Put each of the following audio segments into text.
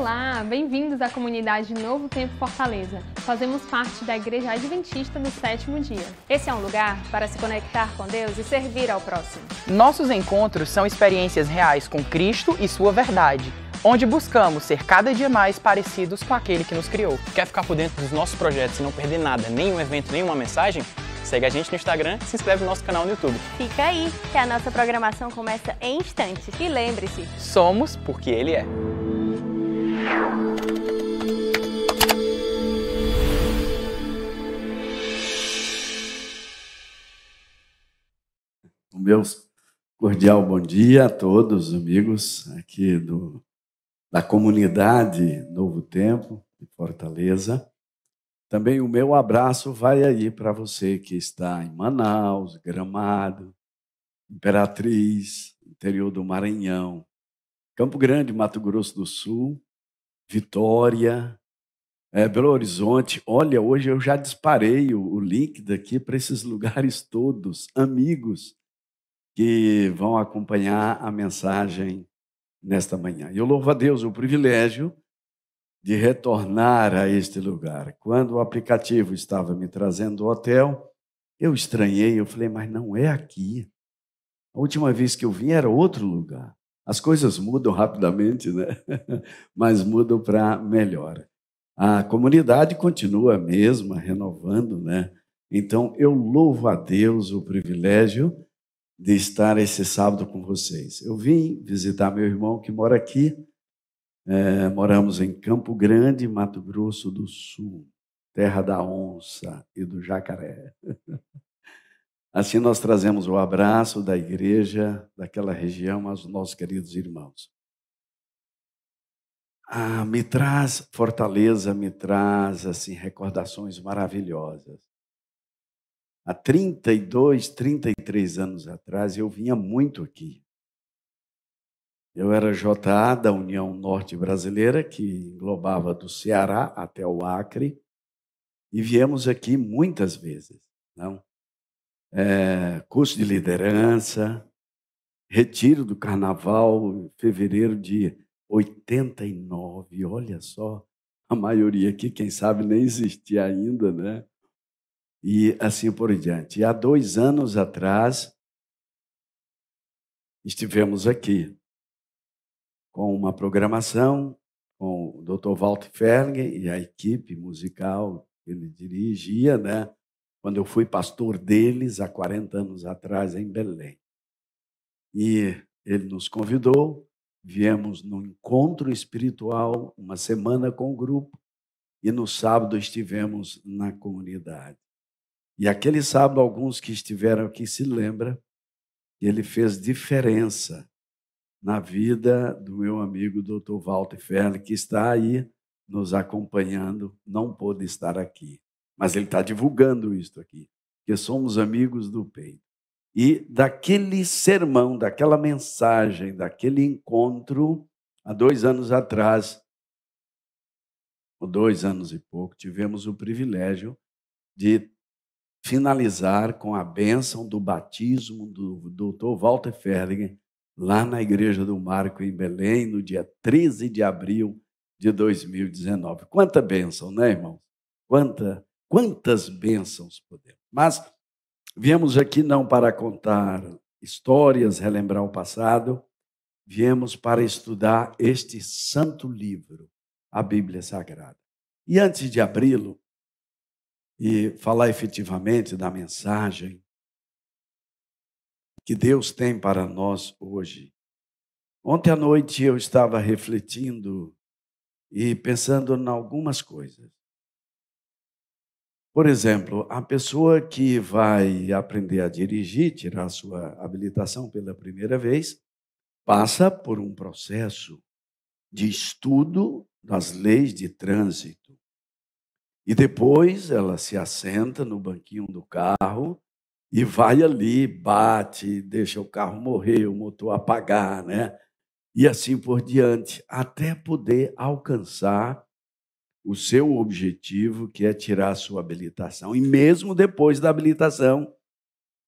Olá, bem-vindos à comunidade Novo Tempo Fortaleza. Fazemos parte da Igreja Adventista do Sétimo Dia. Esse é um lugar para se conectar com Deus e servir ao próximo. Nossos encontros são experiências reais com Cristo e sua verdade onde buscamos ser cada dia mais parecidos com aquele que nos criou. Quer ficar por dentro dos nossos projetos e não perder nada, nenhum evento, nenhuma mensagem? Segue a gente no Instagram e se inscreve no nosso canal no YouTube. Fica aí, que a nossa programação começa em instantes. E lembre-se: somos porque Ele é meu cordial bom dia a todos, amigos aqui do, da comunidade Novo Tempo, de Fortaleza. Também o meu abraço vai aí para você que está em Manaus, Gramado, Imperatriz, interior do Maranhão, Campo Grande, Mato Grosso do Sul, Vitória, é, Belo Horizonte. Olha, hoje eu já disparei o, o link daqui para esses lugares todos, amigos que vão acompanhar a mensagem nesta manhã. E Eu louvo a Deus o privilégio de retornar a este lugar. Quando o aplicativo estava me trazendo o hotel, eu estranhei, eu falei, mas não é aqui. A última vez que eu vim era outro lugar. As coisas mudam rapidamente, né? mas mudam para melhor. A comunidade continua mesma, renovando, né? Então eu louvo a Deus o privilégio de estar esse sábado com vocês. Eu vim visitar meu irmão que mora aqui. É, moramos em Campo Grande, Mato Grosso do Sul, terra da onça e do jacaré. Assim nós trazemos o abraço da igreja daquela região aos nossos queridos irmãos. Ah, me traz fortaleza, me traz assim recordações maravilhosas. Há 32, 33 anos atrás eu vinha muito aqui. Eu era JA da União Norte Brasileira, que englobava do Ceará até o Acre, e viemos aqui muitas vezes, não? é, curso de liderança, retiro do carnaval em fevereiro de 89. Olha só, a maioria aqui, quem sabe, nem existia ainda, né? E assim por diante. E há dois anos atrás, estivemos aqui com uma programação com o Dr. Walter Ferg e a equipe musical que ele dirigia, né? quando eu fui pastor deles há 40 anos atrás em Belém. E ele nos convidou, viemos num encontro espiritual, uma semana com o grupo, e no sábado estivemos na comunidade. E aquele sábado, alguns que estiveram aqui se lembram que ele fez diferença na vida do meu amigo Dr. Walter Ferli, que está aí nos acompanhando, não pôde estar aqui. Mas ele está divulgando isto aqui, que somos amigos do peito. E daquele sermão, daquela mensagem, daquele encontro, há dois anos atrás, ou dois anos e pouco, tivemos o privilégio de finalizar com a bênção do batismo do doutor Walter Ferling, lá na Igreja do Marco, em Belém, no dia 13 de abril de 2019. Quanta bênção, né, irmãos? Quanta Quantas bênçãos podemos. Mas viemos aqui não para contar histórias, relembrar o passado, viemos para estudar este santo livro, a Bíblia Sagrada. E antes de abri-lo e falar efetivamente da mensagem que Deus tem para nós hoje, ontem à noite eu estava refletindo e pensando em algumas coisas. Por exemplo, a pessoa que vai aprender a dirigir, tirar sua habilitação pela primeira vez, passa por um processo de estudo das leis de trânsito. E depois ela se assenta no banquinho do carro e vai ali, bate, deixa o carro morrer, o motor apagar, né? E assim por diante, até poder alcançar o seu objetivo, que é tirar a sua habilitação. E mesmo depois da habilitação,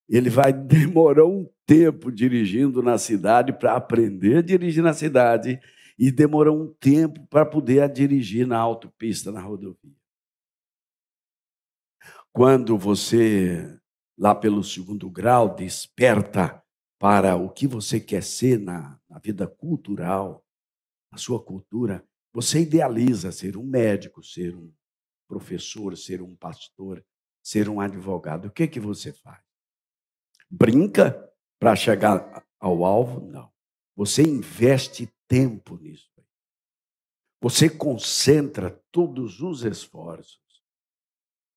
ele vai demorou um tempo dirigindo na cidade para aprender a dirigir na cidade e demorou um tempo para poder dirigir na autopista, na rodovia. Quando você lá pelo segundo grau desperta para o que você quer ser na, na vida cultural, a sua cultura, você idealiza ser um médico, ser um professor, ser um pastor, ser um advogado. O que que você faz? Brinca para chegar ao alvo? Não. Você investe tempo nisso. Você concentra todos os esforços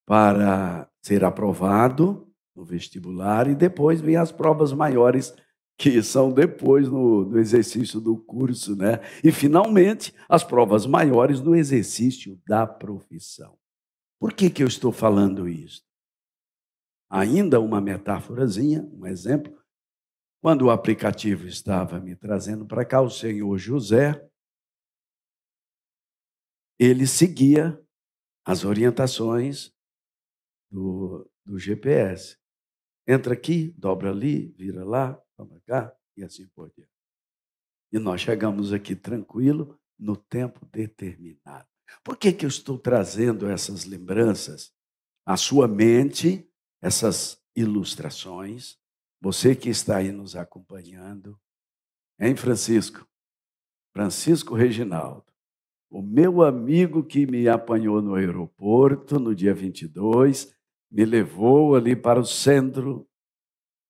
para ser aprovado no vestibular e depois vem as provas maiores que são depois no, no exercício do curso, né? E finalmente, as provas maiores no exercício da profissão. Por que, que eu estou falando isso? Ainda uma metáforazinha, um exemplo. Quando o aplicativo estava me trazendo para cá, o senhor José, ele seguia as orientações do, do GPS. Entra aqui, dobra ali, vira lá, toma cá, e assim por diante. E nós chegamos aqui tranquilo no tempo determinado. Por que, que eu estou trazendo essas lembranças à sua mente, essas ilustrações? Você que está aí nos acompanhando, hein, Francisco? Francisco Reginaldo, o meu amigo que me apanhou no aeroporto no dia 22, me levou ali para o centro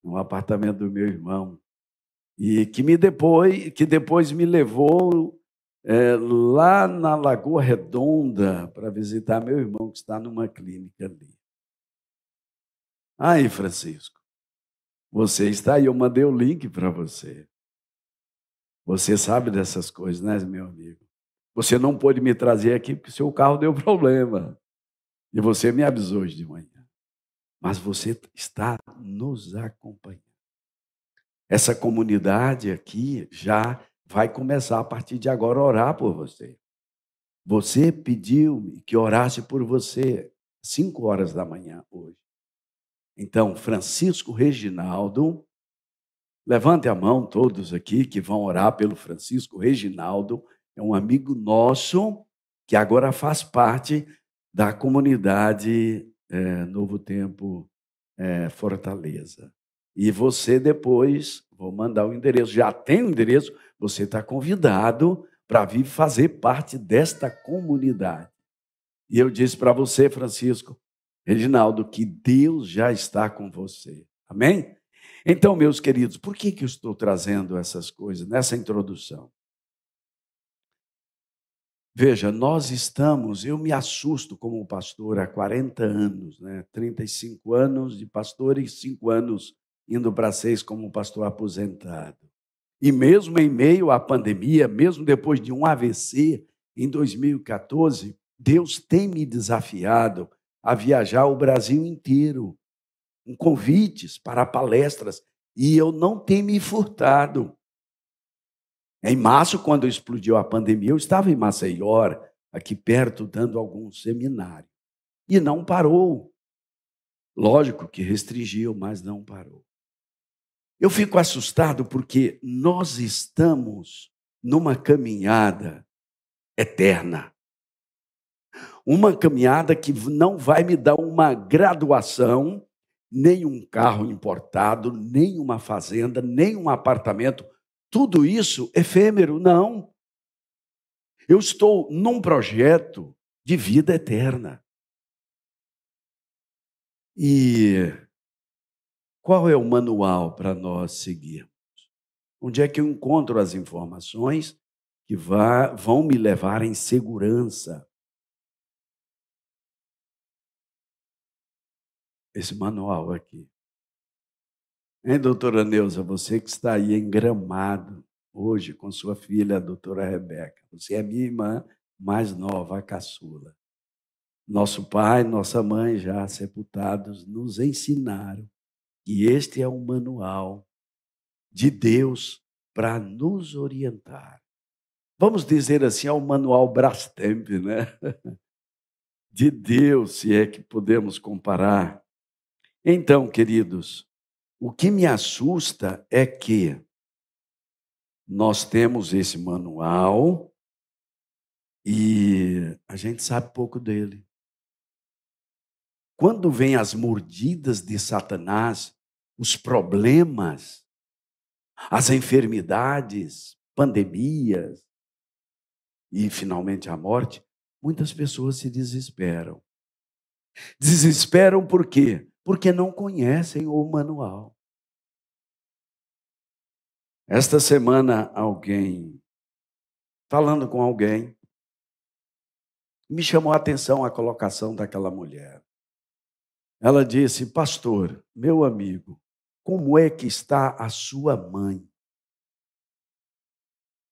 no apartamento do meu irmão e que me depois que depois me levou é, lá na Lagoa Redonda para visitar meu irmão que está numa clínica ali. Aí, Francisco, você está aí, eu mandei o link para você. Você sabe dessas coisas, né, meu amigo? Você não pôde me trazer aqui porque seu carro deu problema. E você me avisou hoje de manhã mas você está nos acompanhando. Essa comunidade aqui já vai começar a partir de agora a orar por você. Você pediu que orasse por você cinco horas da manhã hoje. Então, Francisco Reginaldo, levante a mão todos aqui que vão orar pelo Francisco Reginaldo, é um amigo nosso que agora faz parte da comunidade é, Novo Tempo é, Fortaleza. E você depois, vou mandar o endereço, já tem o endereço, você está convidado para vir fazer parte desta comunidade. E eu disse para você, Francisco, Reginaldo, que Deus já está com você. Amém? Então, meus queridos, por que, que eu estou trazendo essas coisas nessa introdução? Veja, nós estamos, eu me assusto como pastor há 40 anos, né? 35 anos de pastor e 5 anos indo para seis como pastor aposentado. E mesmo em meio à pandemia, mesmo depois de um AVC em 2014, Deus tem me desafiado a viajar o Brasil inteiro, com convites para palestras, e eu não tenho me furtado. É em março, quando explodiu a pandemia, eu estava em Maceió, aqui perto, dando algum seminário. E não parou. Lógico que restringiu, mas não parou. Eu fico assustado porque nós estamos numa caminhada eterna. Uma caminhada que não vai me dar uma graduação, nem um carro importado, nem uma fazenda, nem um apartamento, tudo isso efêmero. Não. Eu estou num projeto de vida eterna. E qual é o manual para nós seguirmos? Onde é que eu encontro as informações que vá, vão me levar em segurança? Esse manual aqui. Hein, né, doutora Neuza, você que está aí em Gramado hoje com sua filha, a doutora Rebeca. Você é minha irmã mais nova, a caçula. Nosso pai, nossa mãe, já sepultados, nos ensinaram que este é um manual de Deus para nos orientar. Vamos dizer assim, é um manual Brastemp, né? De Deus, se é que podemos comparar. Então, queridos, o que me assusta é que nós temos esse manual e a gente sabe pouco dele. Quando vem as mordidas de Satanás, os problemas, as enfermidades, pandemias e finalmente a morte, muitas pessoas se desesperam. Desesperam por quê? Porque não conhecem o manual. Esta semana, alguém, falando com alguém, me chamou a atenção a colocação daquela mulher. Ela disse: Pastor, meu amigo, como é que está a sua mãe?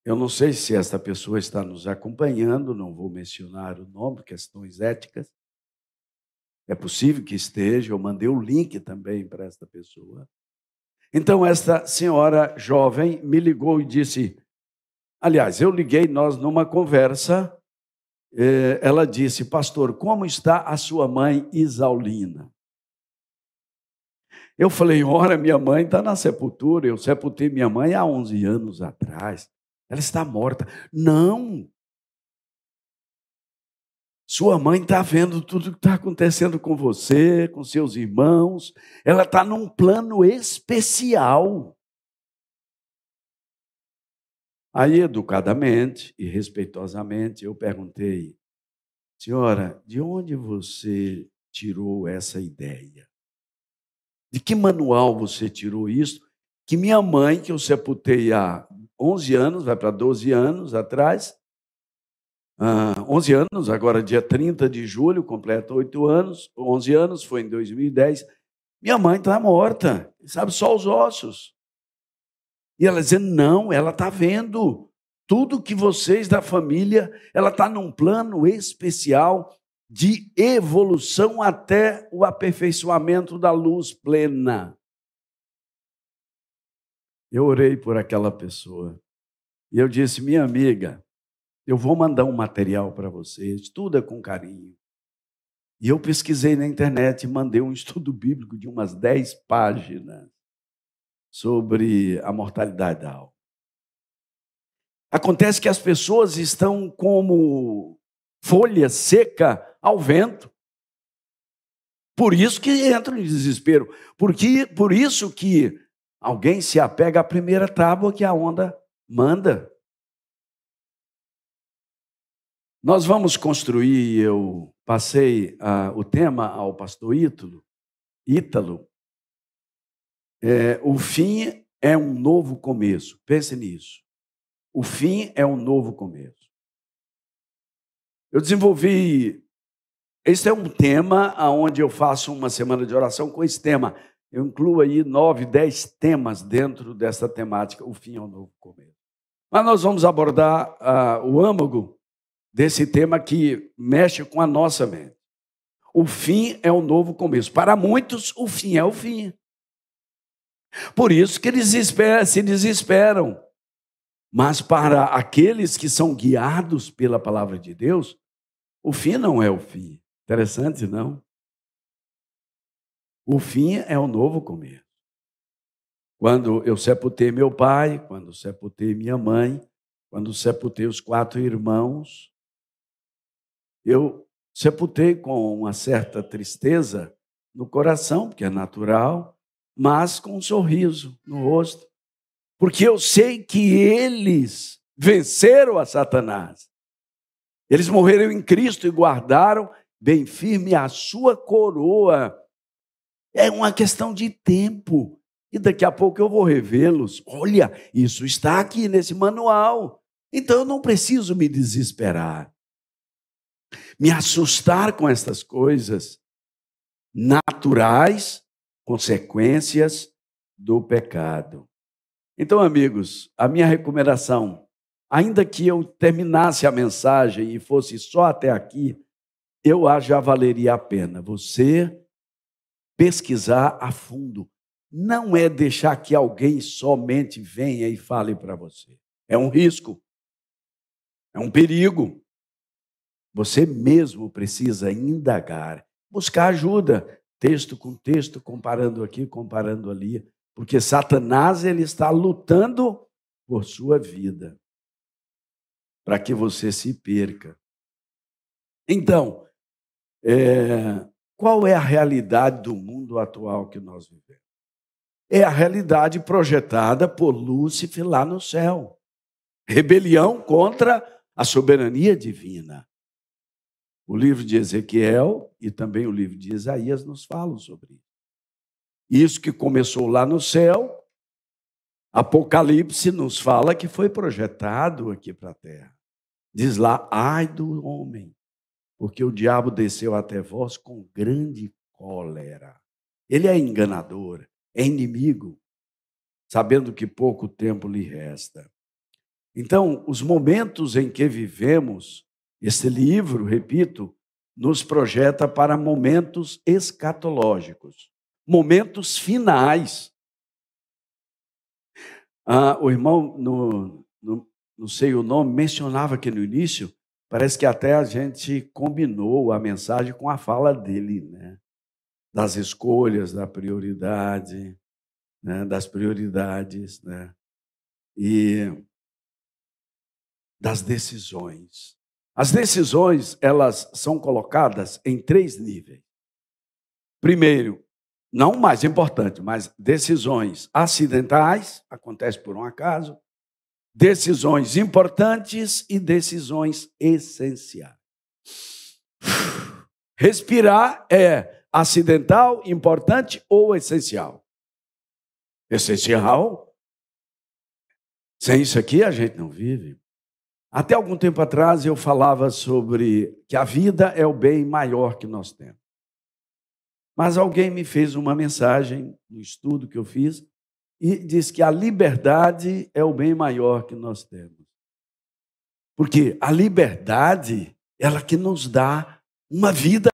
Eu não sei se esta pessoa está nos acompanhando, não vou mencionar o nome, questões éticas, é possível que esteja, eu mandei o link também para esta pessoa. Então, esta senhora jovem me ligou e disse: Aliás, eu liguei nós numa conversa. Eh, ela disse: Pastor, como está a sua mãe Isaulina? Eu falei: Ora, minha mãe está na sepultura. Eu sepultei minha mãe há 11 anos atrás. Ela está morta. Não, sua mãe está vendo tudo que está acontecendo com você, com seus irmãos. Ela está num plano especial. Aí, educadamente e respeitosamente, eu perguntei, senhora, de onde você tirou essa ideia? De que manual você tirou isso? Que minha mãe, que eu sepultei há 11 anos, vai para 12 anos atrás, ah, 11 anos, agora dia 30 de julho, completa 8 anos, 11 anos, foi em 2010. Minha mãe está morta, sabe, só os ossos. E ela dizendo, não, ela está vendo tudo que vocês da família, ela está num plano especial de evolução até o aperfeiçoamento da luz plena. Eu orei por aquela pessoa e eu disse, minha amiga, eu vou mandar um material para você, estuda é com carinho. E eu pesquisei na internet e mandei um estudo bíblico de umas 10 páginas sobre a mortalidade da alma. Acontece que as pessoas estão como folha seca ao vento. Por isso que entram em desespero. Porque, por isso que alguém se apega à primeira tábua que a onda manda. Nós vamos construir, eu passei a, ah, o tema ao pastor Ítalo, Ítalo. É, o fim é um novo começo. Pense nisso. O fim é um novo começo. Eu desenvolvi. Esse é um tema onde eu faço uma semana de oração com esse tema. Eu incluo aí nove, dez temas dentro dessa temática. O fim é um novo começo. Mas nós vamos abordar uh, o âmago desse tema que mexe com a nossa mente. O fim é o novo começo. Para muitos, o fim é o fim. Por isso que eles se desesperam. Mas para aqueles que são guiados pela palavra de Deus, o fim não é o fim. Interessante, não? O fim é o novo começo. Quando eu sepultei meu pai, quando sepultei minha mãe, quando sepultei os quatro irmãos, eu sepultei com uma certa tristeza no coração, porque é natural, mas com um sorriso no rosto, porque eu sei que eles venceram a Satanás. Eles morreram em Cristo e guardaram bem firme a sua coroa. É uma questão de tempo. E daqui a pouco eu vou revê-los. Olha, isso está aqui nesse manual. Então eu não preciso me desesperar me assustar com estas coisas naturais, consequências do pecado. Então, amigos, a minha recomendação, ainda que eu terminasse a mensagem e fosse só até aqui, eu já valeria a pena você pesquisar a fundo. Não é deixar que alguém somente venha e fale para você. É um risco, é um perigo. Você mesmo precisa indagar, buscar ajuda, texto com texto, comparando aqui, comparando ali, porque Satanás ele está lutando por sua vida para que você se perca. Então, é, qual é a realidade do mundo atual que nós vivemos? É a realidade projetada por Lúcifer lá no céu. Rebelião contra a soberania divina. O livro de Ezequiel e também o livro de Isaías nos falam sobre isso. Isso que começou lá no céu, Apocalipse nos fala que foi projetado aqui para a terra. Diz lá: ai do homem, porque o diabo desceu até vós com grande cólera. Ele é enganador, é inimigo, sabendo que pouco tempo lhe resta. Então, os momentos em que vivemos esse livro, repito, nos projeta para momentos escatológicos, momentos finais. Ah, o irmão, no, no, não sei o nome, mencionava que no início, parece que até a gente combinou a mensagem com a fala dele, né? Das escolhas, da prioridade, né? das prioridades, né? E das decisões. As decisões, elas são colocadas em três níveis. Primeiro, não mais importante, mas decisões acidentais, acontece por um acaso, decisões importantes e decisões essenciais. Respirar é acidental, importante ou essencial? Essencial. Sem isso aqui a gente não vive. Até algum tempo atrás eu falava sobre que a vida é o bem maior que nós temos. Mas alguém me fez uma mensagem no um estudo que eu fiz e diz que a liberdade é o bem maior que nós temos. Porque a liberdade, ela que nos dá uma vida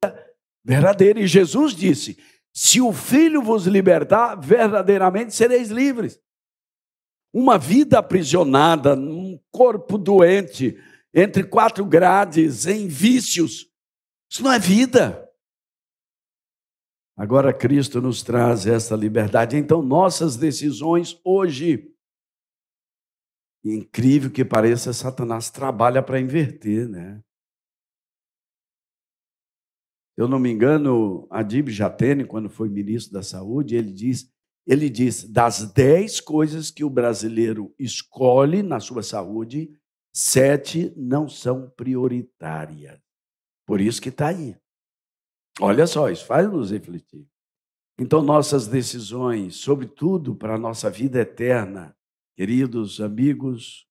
verdadeira. E Jesus disse: Se o Filho vos libertar, verdadeiramente sereis livres. Uma vida aprisionada num corpo doente, entre quatro grades, em vícios. Isso não é vida. Agora Cristo nos traz essa liberdade. Então, nossas decisões hoje. Incrível que pareça, Satanás trabalha para inverter, né? Eu não me engano, Adib Jatene, quando foi ministro da Saúde, ele diz: ele diz: das dez coisas que o brasileiro escolhe na sua saúde, sete não são prioritárias. Por isso que está aí. Olha só, isso faz nos refletir. Então, nossas decisões, sobretudo para a nossa vida eterna, queridos amigos,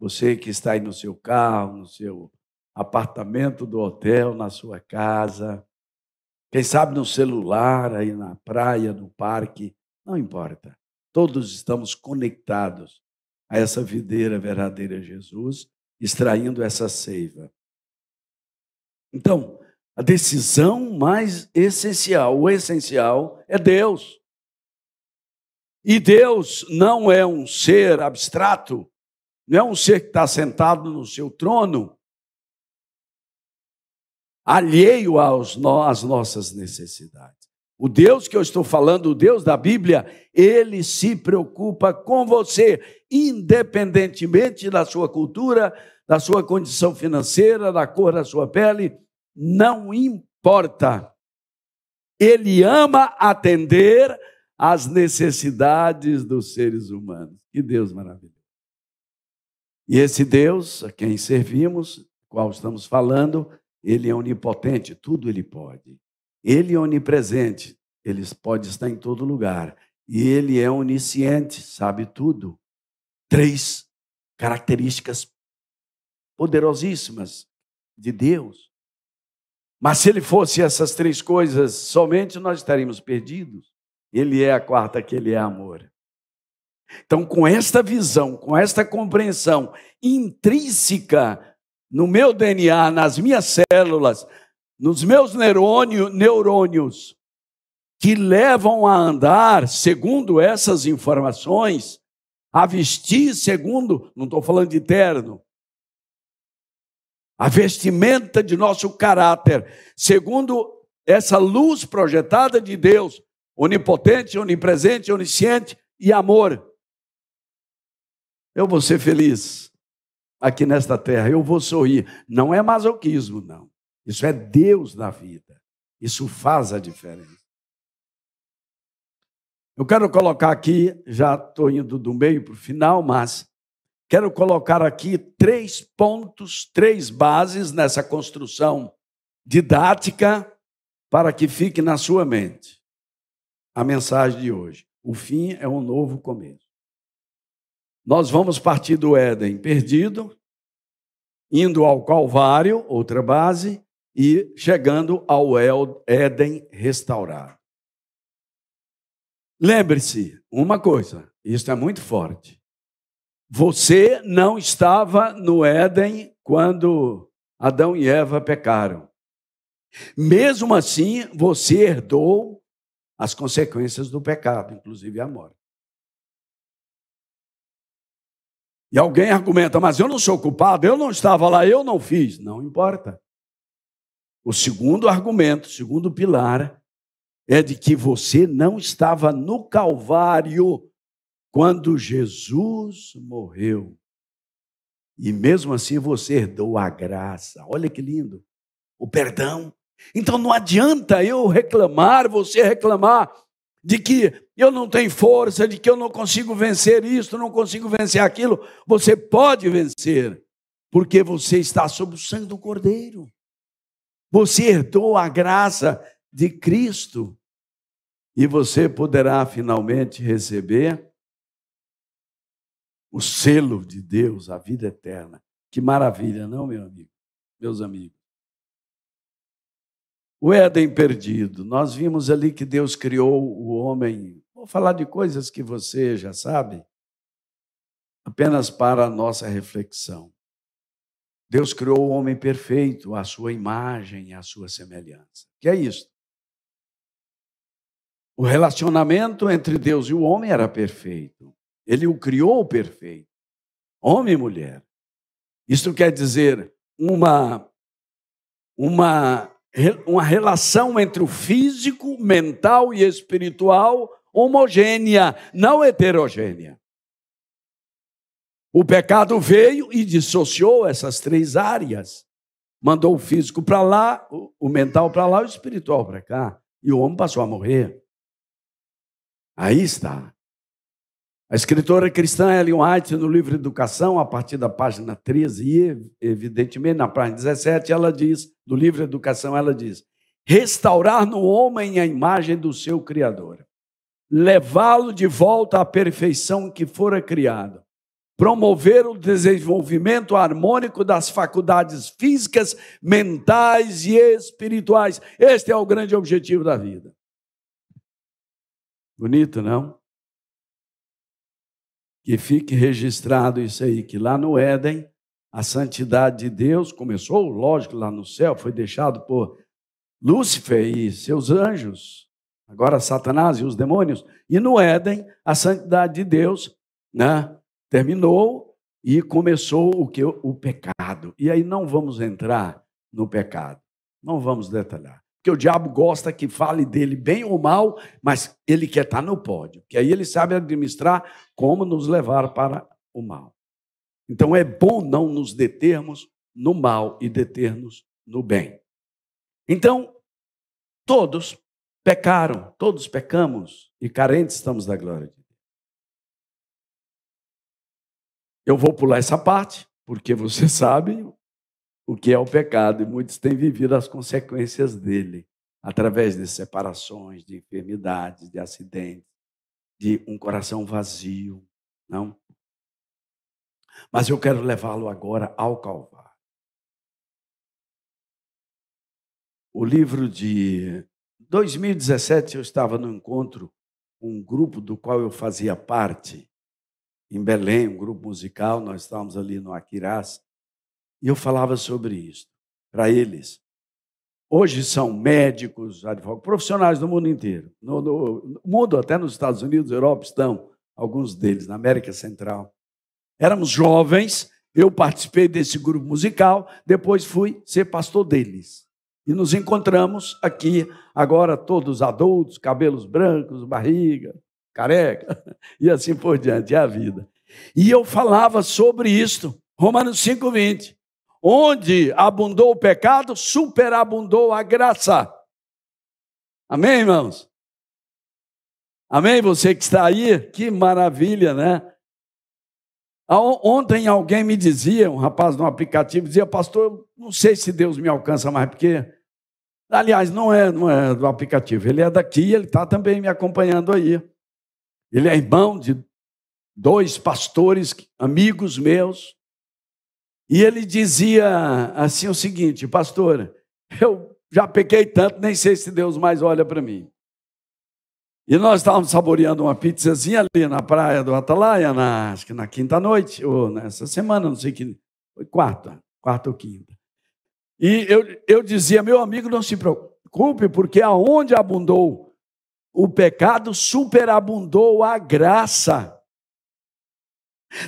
você que está aí no seu carro, no seu apartamento do hotel, na sua casa, quem sabe no celular, aí na praia, no parque, não importa. Todos estamos conectados a essa videira verdadeira Jesus, extraindo essa seiva. Então, a decisão mais essencial, o essencial é Deus. E Deus não é um ser abstrato, não é um ser que está sentado no seu trono, alheio às nossas necessidades. O Deus que eu estou falando, o Deus da Bíblia, ele se preocupa com você, independentemente da sua cultura, da sua condição financeira, da cor da sua pele, não importa. Ele ama atender às necessidades dos seres humanos. Que Deus maravilhoso. E esse Deus a quem servimos, qual estamos falando, ele é onipotente, tudo ele pode. Ele é onipresente, ele pode estar em todo lugar. E ele é onisciente, sabe tudo. Três características poderosíssimas de Deus. Mas se ele fosse essas três coisas, somente nós estaríamos perdidos. Ele é a quarta, que ele é amor. Então, com esta visão, com esta compreensão intrínseca no meu DNA, nas minhas células, nos meus neurônio, neurônios que levam a andar segundo essas informações, a vestir segundo, não estou falando de terno, a vestimenta de nosso caráter, segundo essa luz projetada de Deus, onipotente, onipresente, onisciente e amor. Eu vou ser feliz aqui nesta terra, eu vou sorrir. Não é masoquismo, não. Isso é Deus na vida. Isso faz a diferença. Eu quero colocar aqui, já estou indo do meio para o final, mas quero colocar aqui três pontos, três bases nessa construção didática para que fique na sua mente a mensagem de hoje. O fim é um novo começo. Nós vamos partir do Éden perdido, indo ao Calvário, outra base, e chegando ao Éden restaurado. Lembre-se, uma coisa, isso é muito forte. Você não estava no Éden quando Adão e Eva pecaram. Mesmo assim, você herdou as consequências do pecado, inclusive a morte. E alguém argumenta, mas eu não sou culpado, eu não estava lá, eu não fiz. Não importa. O segundo argumento, o segundo pilar, é de que você não estava no Calvário quando Jesus morreu. E mesmo assim você herdou a graça. Olha que lindo. O perdão. Então não adianta eu reclamar, você reclamar de que eu não tenho força, de que eu não consigo vencer isso, não consigo vencer aquilo. Você pode vencer, porque você está sob o sangue do Cordeiro. Você herdou a graça de Cristo e você poderá finalmente receber o selo de Deus, a vida eterna. Que maravilha, não, meu amigo? Meus amigos. O Éden perdido. Nós vimos ali que Deus criou o homem. Vou falar de coisas que você já sabe, apenas para a nossa reflexão. Deus criou o homem perfeito, a sua imagem e a sua semelhança. Que é isso? O relacionamento entre Deus e o homem era perfeito. Ele o criou perfeito. Homem e mulher. Isso quer dizer uma uma uma relação entre o físico, mental e espiritual homogênea, não heterogênea. O pecado veio e dissociou essas três áreas. Mandou o físico para lá, o mental para lá, o espiritual para cá. E o homem passou a morrer. Aí está. A escritora cristã Ellen White, no livro Educação, a partir da página 13 e, evidentemente, na página 17, ela diz, do livro Educação, ela diz, restaurar no homem a imagem do seu Criador, levá-lo de volta à perfeição que fora criado, promover o desenvolvimento harmônico das faculdades físicas, mentais e espirituais. Este é o grande objetivo da vida. Bonito, não? Que fique registrado isso aí, que lá no Éden, a santidade de Deus começou, lógico, lá no céu, foi deixado por Lúcifer e seus anjos, agora Satanás e os demônios. E no Éden, a santidade de Deus, né? terminou e começou o que o pecado. E aí não vamos entrar no pecado. Não vamos detalhar. Porque o diabo gosta que fale dele bem ou mal, mas ele quer estar no pódio. Porque aí ele sabe administrar como nos levar para o mal. Então é bom não nos determos no mal e determos no bem. Então, todos pecaram, todos pecamos e carentes estamos da glória de Deus. Eu vou pular essa parte, porque você sabe o que é o pecado e muitos têm vivido as consequências dele através de separações, de enfermidades, de acidentes, de um coração vazio, não? Mas eu quero levá-lo agora ao Calvário. O livro de 2017 eu estava no encontro com um grupo do qual eu fazia parte em Belém, um grupo musical, nós estávamos ali no Aquirás, e eu falava sobre isso para eles. Hoje são médicos, advogados, profissionais do mundo inteiro. No, no, no mundo, até nos Estados Unidos, Europa, estão alguns deles, na América Central. Éramos jovens, eu participei desse grupo musical, depois fui ser pastor deles. E nos encontramos aqui, agora todos adultos, cabelos brancos, barriga, careca, e assim por diante, é a vida. E eu falava sobre isto, Romanos 5,20. Onde abundou o pecado, superabundou a graça. Amém, irmãos? Amém? Você que está aí, que maravilha, né? Ontem alguém me dizia, um rapaz no aplicativo, dizia, pastor, não sei se Deus me alcança mais, porque. Aliás, não é, não é do aplicativo, ele é daqui, ele está também me acompanhando aí. Ele é irmão de dois pastores, amigos meus. E ele dizia assim o seguinte: Pastor, eu já pequei tanto, nem sei se Deus mais olha para mim. E nós estávamos saboreando uma pizzazinha ali na praia do Atalaia, na, acho que na quinta-noite, ou nessa semana, não sei que. Foi quarta, quarta ou quinta. E eu, eu dizia, meu amigo, não se preocupe, porque aonde abundou o pecado superabundou a graça.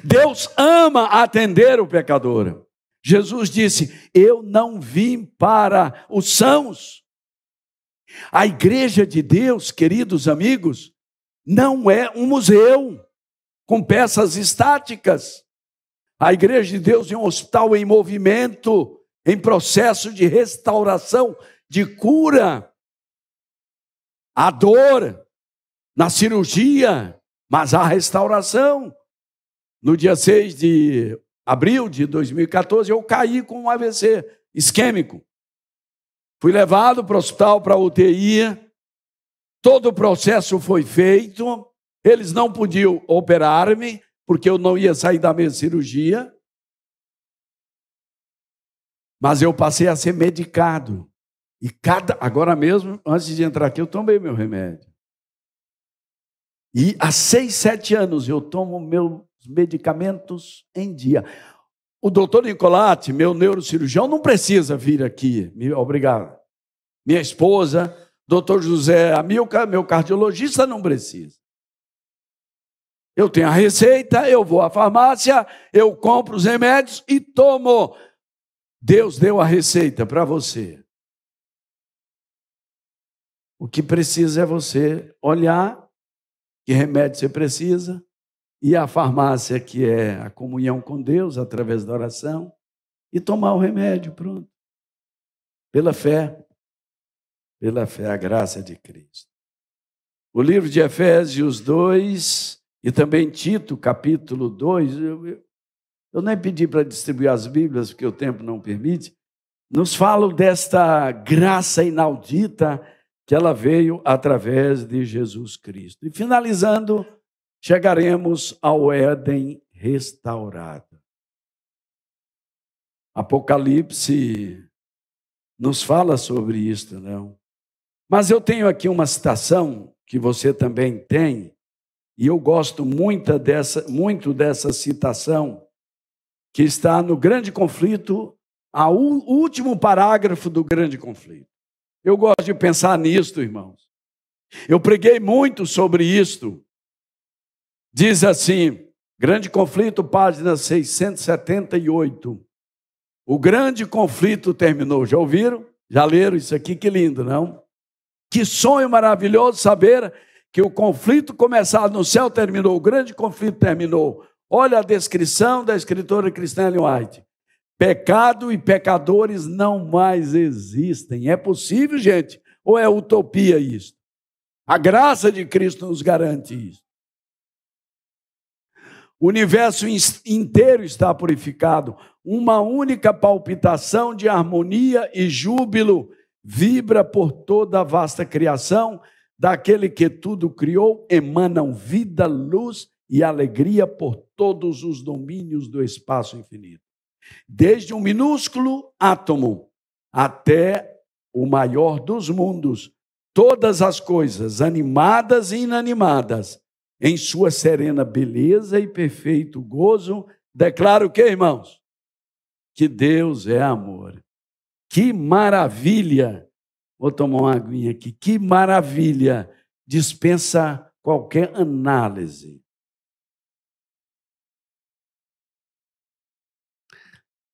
Deus ama atender o pecador. Jesus disse: Eu não vim para os sãos. A igreja de Deus, queridos amigos, não é um museu com peças estáticas. A igreja de Deus é um hospital em movimento, em processo de restauração, de cura há dor na cirurgia, mas há restauração. No dia 6 de abril de 2014, eu caí com um AVC isquêmico. Fui levado para o hospital, para a UTI. Todo o processo foi feito. Eles não podiam operar-me, porque eu não ia sair da minha cirurgia. Mas eu passei a ser medicado. E cada, agora mesmo, antes de entrar aqui, eu tomei meu remédio. E há seis, sete anos eu tomo meus medicamentos em dia. O doutor Nicolati, meu neurocirurgião, não precisa vir aqui. Obrigado. Minha esposa, doutor José Amilcar, meu cardiologista, não precisa. Eu tenho a receita, eu vou à farmácia, eu compro os remédios e tomo. Deus deu a receita para você. O que precisa é você olhar que remédio você precisa e a farmácia, que é a comunhão com Deus através da oração, e tomar o remédio, pronto. Pela fé. Pela fé, a graça de Cristo. O livro de Efésios 2 e também Tito, capítulo 2, eu, eu, eu nem pedi para distribuir as Bíblias, porque o tempo não permite, nos falam desta graça inaudita que ela veio através de Jesus Cristo. E finalizando, chegaremos ao Éden restaurado. Apocalipse nos fala sobre isso, não? Né? Mas eu tenho aqui uma citação que você também tem, e eu gosto muito dessa, muito dessa citação, que está no Grande Conflito, o último parágrafo do Grande Conflito. Eu gosto de pensar nisto, irmãos. Eu preguei muito sobre isto. Diz assim, Grande Conflito, página 678. O grande conflito terminou. Já ouviram? Já leram isso aqui? Que lindo, não? Que sonho maravilhoso saber que o conflito começado no céu terminou, o grande conflito terminou. Olha a descrição da escritora Christine White. Pecado e pecadores não mais existem. É possível, gente? Ou é utopia isso? A graça de Cristo nos garante isso. O universo inteiro está purificado. Uma única palpitação de harmonia e júbilo vibra por toda a vasta criação. Daquele que tudo criou, emanam vida, luz e alegria por todos os domínios do espaço infinito desde um minúsculo átomo até o maior dos mundos, todas as coisas, animadas e inanimadas, em sua serena beleza e perfeito gozo, declaro o que, irmãos? Que Deus é amor. Que maravilha! Vou tomar uma aguinha aqui. Que maravilha! Dispensa qualquer análise.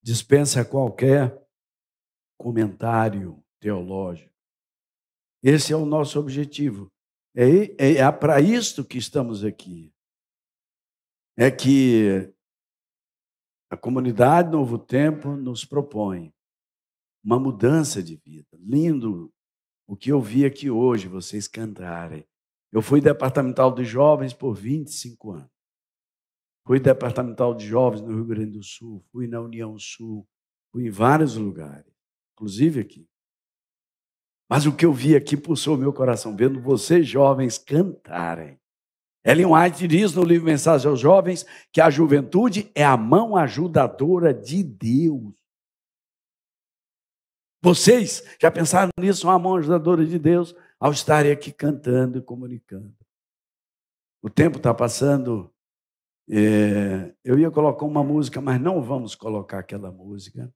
dispensa qualquer comentário teológico. Esse é o nosso objetivo. É, é, é para isto que estamos aqui. É que a comunidade Novo Tempo nos propõe uma mudança de vida. Lindo o que eu vi aqui hoje vocês cantarem. Eu fui departamental de jovens por 25 anos fui departamental de jovens no Rio Grande do Sul, fui na União Sul, fui em vários lugares, inclusive aqui. Mas o que eu vi aqui pulsou meu coração, vendo vocês jovens cantarem. Ellen White diz no livro Mensagem aos Jovens que a juventude é a mão ajudadora de Deus. Vocês já pensaram nisso, uma mão ajudadora de Deus, ao estarem aqui cantando e comunicando. O tempo está passando, é, eu ia colocar uma música, mas não vamos colocar aquela música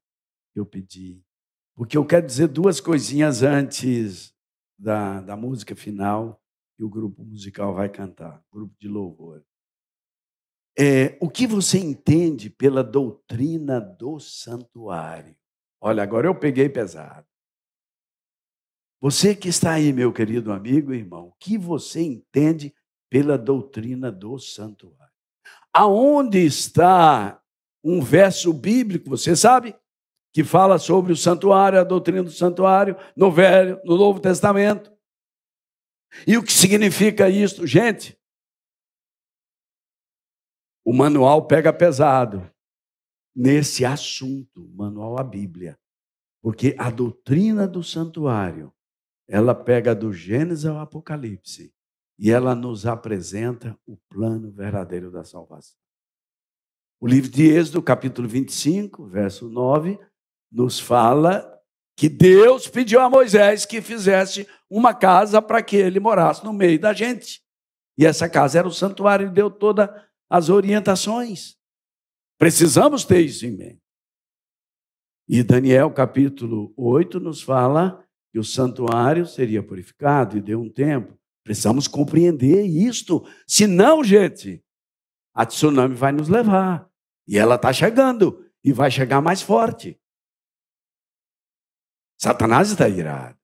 que eu pedi, porque eu quero dizer duas coisinhas antes da, da música final que o grupo musical vai cantar, grupo de louvor. É, o que você entende pela doutrina do santuário? Olha, agora eu peguei pesado. Você que está aí, meu querido amigo e irmão, o que você entende pela doutrina do santuário? aonde está um verso bíblico, você sabe, que fala sobre o santuário, a doutrina do santuário, no Velho, no Novo Testamento. E o que significa isso, gente? O manual pega pesado nesse assunto, manual a Bíblia. Porque a doutrina do santuário, ela pega do Gênesis ao Apocalipse e ela nos apresenta o plano verdadeiro da salvação. O livro de Êxodo, capítulo 25, verso 9, nos fala que Deus pediu a Moisés que fizesse uma casa para que ele morasse no meio da gente. E essa casa era o santuário, ele deu todas as orientações. Precisamos ter isso em mente. E Daniel capítulo 8 nos fala que o santuário seria purificado e deu um tempo. Precisamos compreender isto. Senão, gente, a tsunami vai nos levar. E ela está chegando. E vai chegar mais forte. Satanás está irado.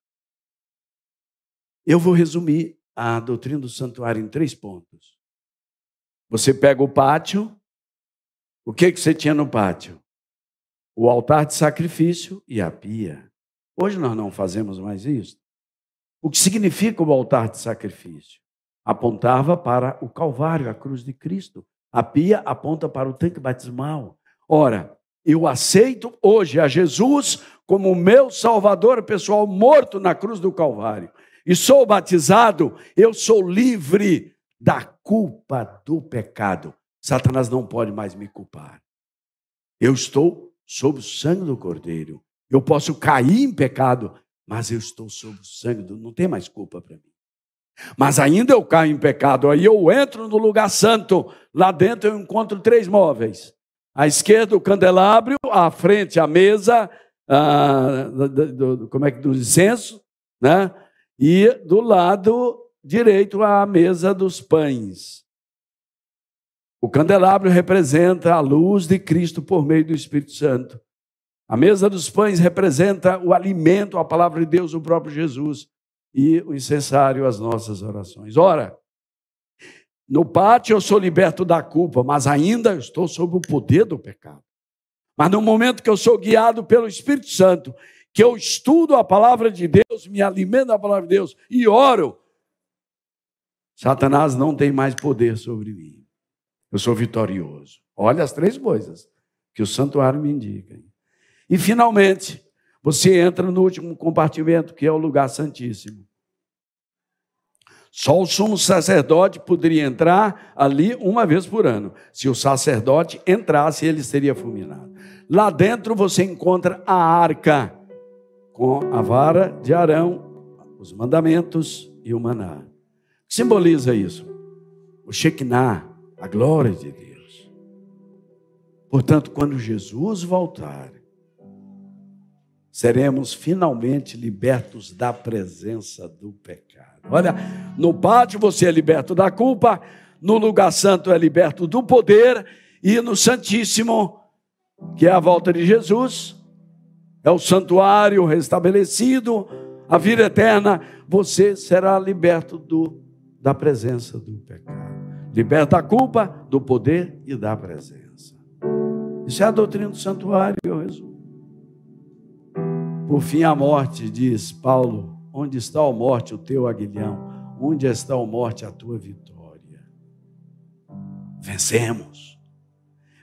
Eu vou resumir a doutrina do santuário em três pontos. Você pega o pátio. O que, que você tinha no pátio? O altar de sacrifício e a pia. Hoje nós não fazemos mais isso. O que significa o altar de sacrifício? Apontava para o Calvário, a cruz de Cristo. A pia aponta para o tanque batismal. Ora, eu aceito hoje a Jesus como meu Salvador pessoal, morto na cruz do Calvário. E sou batizado, eu sou livre da culpa do pecado. Satanás não pode mais me culpar. Eu estou sob o sangue do Cordeiro. Eu posso cair em pecado, mas eu estou sob o sangue do. Não tem mais culpa para mim. Mas ainda eu caio em pecado. Aí eu entro no lugar santo. Lá dentro eu encontro três móveis: à esquerda o candelabro, à frente a mesa, a, do, do, como é que do incenso, né? E do lado direito a mesa dos pães. O candelabro representa a luz de Cristo por meio do Espírito Santo. A mesa dos pães representa o alimento, a palavra de Deus, o próprio Jesus e o incensário, as nossas orações. Ora, no pátio eu sou liberto da culpa, mas ainda estou sob o poder do pecado. Mas no momento que eu sou guiado pelo Espírito Santo, que eu estudo a palavra de Deus, me alimento da palavra de Deus e oro, Satanás não tem mais poder sobre mim. Eu sou vitorioso. Olha as três coisas que o santuário me indica. E finalmente, você entra no último compartimento, que é o lugar santíssimo. Só o sumo sacerdote poderia entrar ali uma vez por ano. Se o sacerdote entrasse, ele seria fulminado. Lá dentro você encontra a arca com a vara de Arão, os mandamentos e o maná. O que simboliza isso? O Shekinah, a glória de Deus. Portanto, quando Jesus voltar, seremos finalmente libertos da presença do pecado. Olha, no pátio você é liberto da culpa, no lugar santo é liberto do poder, e no Santíssimo, que é a volta de Jesus, é o santuário restabelecido, a vida eterna, você será liberto do, da presença do pecado. Liberta a culpa do poder e da presença. Isso é a doutrina do santuário, Jesus. Por fim, a morte, diz Paulo: Onde está a morte, o teu aguilhão? Onde está a morte, a tua vitória? Vencemos.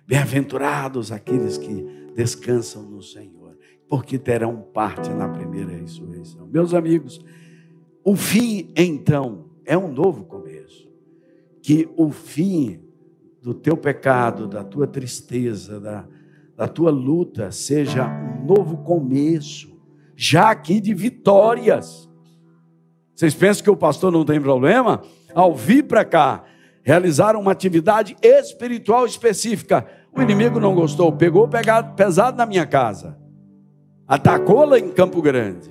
Bem-aventurados aqueles que descansam no Senhor, porque terão parte na primeira ressurreição. Meus amigos, o fim, então, é um novo começo. Que o fim do teu pecado, da tua tristeza, da, da tua luta, seja um novo começo já aqui de vitórias. Vocês pensam que o pastor não tem problema? Ao vir para cá, realizar uma atividade espiritual específica. O inimigo não gostou, pegou pegado, pesado na minha casa, atacou lá em Campo Grande.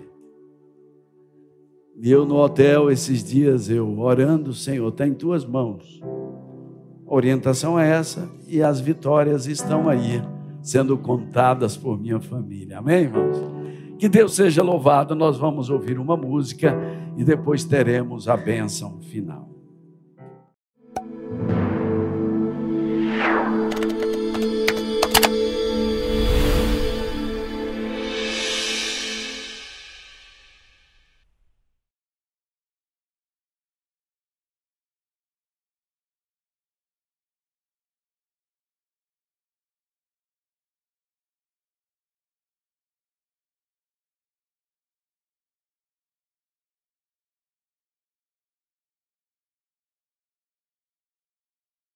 E eu no hotel, esses dias, eu orando, Senhor, está em tuas mãos. A orientação é essa e as vitórias estão aí, sendo contadas por minha família. Amém, irmãos? Que Deus seja louvado. Nós vamos ouvir uma música e depois teremos a bênção final.